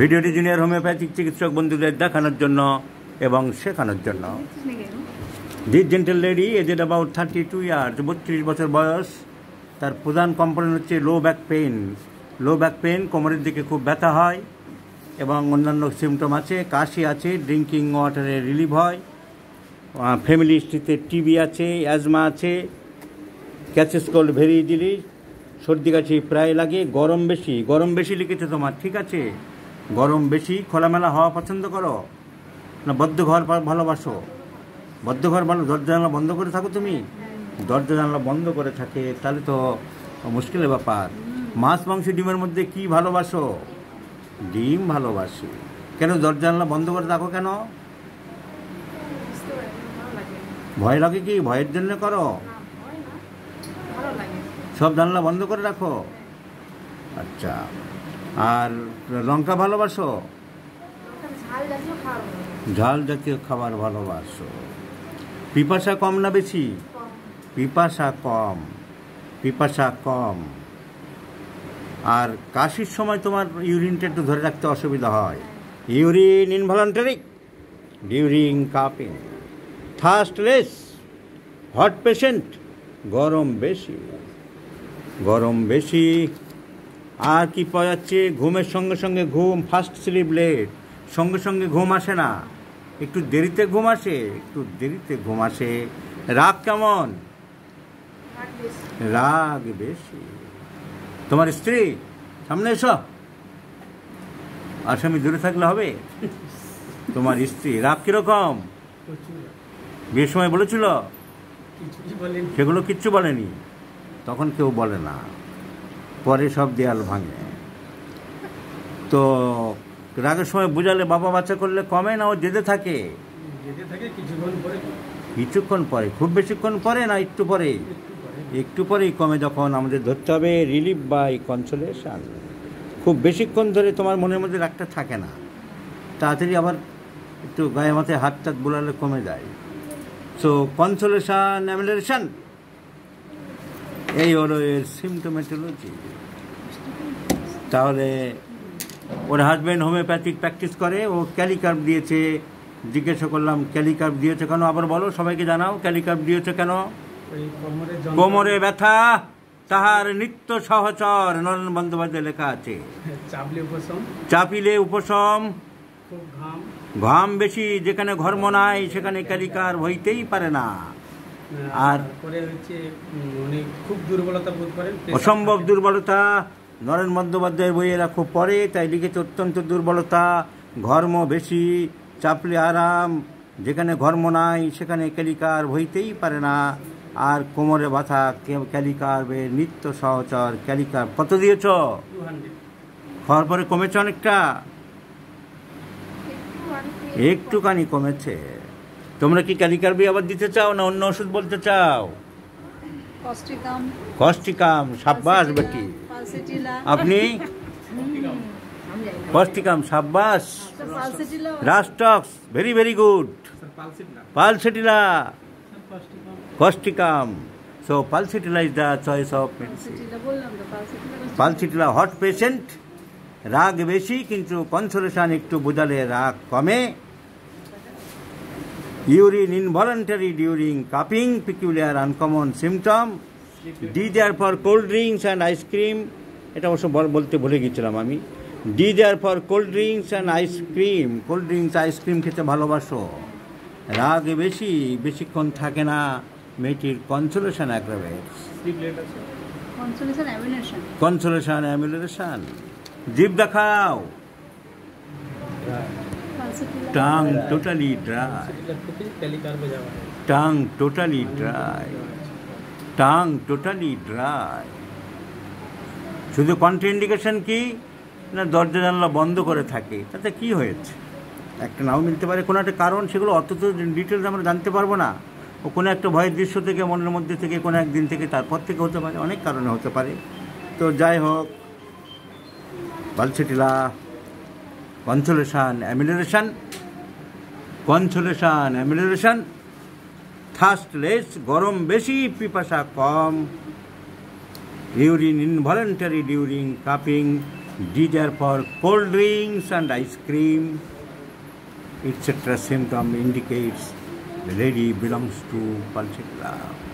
ভিডিওটি junior homeopathic চিকিৎসক বন্ধুদের দেখানোর জন্য এবং শেখানোর জন্য this gentle lady aged about thirty two years বত্রিশ বছর বয়স তার প্রধান কম্পোনেন্ট হচ্ছে low back pain low back pain কোমরের দিকে খুব ব্যথা হয় এবং অন্যান্য সিমটম আছে কাশি আছে ড্রিঙ্কিং ওয়াটারে রিলিভ হয় ফ্যামিলি হিস্ট্রিতে টিবি আছে অ্যাজমা আছে ক্যাচেস কল ভেরি ইজিলি সর্দি কাশি প্রায় লাগে গরম বেশি গরম বেশি লিখেছে তোমার ঠিক আছে গরম বেশি খোলামেলা হওয়া পছন্দ করো না বদ্ধ ঘর ভালোবাসো বদ্ধ ঘর ভালো দরজা জানলা বন্ধ করে থাকো তুমি দরজা জানলা বন্ধ করে থাকে তাহলে তো মুশকিলের ব্যাপার মাছ মাংস ডিমের মধ্যে কি ভালোবাসো ডিম ভালোবাসি কেন দরজা জানলা বন্ধ করে থাকো কেন ভয় লাগে কি ভয়ের জন্য করো সব জানলা বন্ধ করে রাখো আচ্ছা আর লঙ্কা ভালোবাসো ঝাল জাতীয় খাবার ভালোবাসো পিপাসা কম না বেশি পিপাসা কম পিপাসা কম আর কাশির সময় তোমার ইউরিনটা একটু ধরে রাখতে অসুবিধা হয় ইউরিন ইনভলান্টারি ডিউরিং কাপিং থাস্টলেস হট পেশেন্ট গরম বেশি গরম বেশি আর কি পাওয়া যাচ্ছে ঘুমের সঙ্গে সঙ্গে ঘুম ফার্স্ট স্লিপ লেট সঙ্গে সঙ্গে ঘুম আসে না একটু দেরিতে ঘুম আসে একটু দেরিতে ঘুম আসে রাগ কেমন রাগ বেশি তোমার স্ত্রী সামনে এসো আসামি দূরে থাকলে হবে তোমার স্ত্রী রাগ কীরকম বিয়ের সময় বলেছিল সেগুলো কিচ্ছু বলেনি তখন কেউ বলে না পরে সব দেয়াল ভাঙে তো রাগের সময় বুঝালে বাবা বাচ্চা করলে কমে না ও জেদে থাকে কিছুক্ষণ পরে খুব বেশিক্ষণ পরে না একটু পরে একটু পরেই কমে যখন আমাদের ধরতে হবে রিলিফ বা এই কনসোলেশন খুব বেশিক্ষণ ধরে তোমার মনের মধ্যে রাগটা থাকে না তাড়াতাড়ি আবার একটু গায়ে মাথায় হাত টাত বোলালে কমে যায় সো কনসোলেশন অ্যামিলেশন এই হলো এর সিমটোমেটোলজি তাহলে ওর হাজব্যান্ড হোমিওপ্যাথিক প্র্যাকটিস করে ও ক্যালিকার্প দিয়েছে জিজ্ঞেস করলাম ক্যালিকার্প দিয়েছে কেন আবার বলো সবাইকে জানাও ক্যালিকার্প দিয়েছে কেন কোমরে ব্যথা তাহার নিত্য সহচর নরেন বন্দ্যোপাধ্যায় লেখা আছে চাপিলে উপশম ঘাম বেশি যেখানে ঘর্ম নাই সেখানে ক্যালিকার্প হইতেই পারে না আর খুব দুর্বলতা বোধ করেন অসম্ভব দুর্বলতা নরেন বন্দ্যোপাধ্যায়ের এরা খুব পড়ে তাই লিখেছে অত্যন্ত দুর্বলতা ঘর্ম বেশি চাপলে আরাম যেখানে ঘর্ম নাই সেখানে ক্যালিকার হইতেই পারে না আর কোমরে বাথা ক্যালিকার বে নিত্য সহচর ক্যালিকার কত দিয়েছ হওয়ার পরে কমেছে অনেকটা একটুখানি কমেছে তোমরা কি ক্যালিকার বি আবার দিতে চাও না অন্য ওষুধ বলতে চাও কস্টিকাম সাব্বাস বাকি আপনি কস্টিকাম সাব্বাস rhus tox very very good pulsatilla causticum so pulsatilla is the choice of medicine pulsatilla hot patient রাগ বেশি কিন্তু কনসোলেশন একটু বোঝালে রাগ কমে urine involuntary during কাপিং peculiar uncommon symptom, ডি there for cold drinks and ice cream, এটা অবশ্য বলতে ভুলে গেছিলাম আমি desire for cold drinks and ice cream cold drinks ice cream খেতে ভালোবাসো রাগ বেশি বেশিক্ষণ থাকে না মেয়েটির কনসোলেশন অ্যাগ্রাভেটস কনসোলেশন অ্যামিলেশন জীব দেখাও tongue totally dry tongue totally dry tongue totally dry শুধু কন্ট্রাইন্ডিকেশন কি না দরজা জানলা বন্ধ করে থাকে তাতে কি হয়েছে একটা নাও মিলতে পারে কোনো একটা কারণ সেগুলো অত তো ডিটেলস আমরা জানতে পারবো না ও কোনো একটা ভয়ের দৃশ্য থেকে মনের মধ্যে থেকে কোনো একদিন থেকে তারপর থেকে হতে পারে অনেক কারণে হতে পারে তো যাই হোক pulsatilla consolation, amelioration, consolation, amelioration, thirst less, গরম বেশি পিপাসা কম urine involuntary during cupping, desire for cold drinks and ice cream, etc. symptom indicates the lady belongs to club.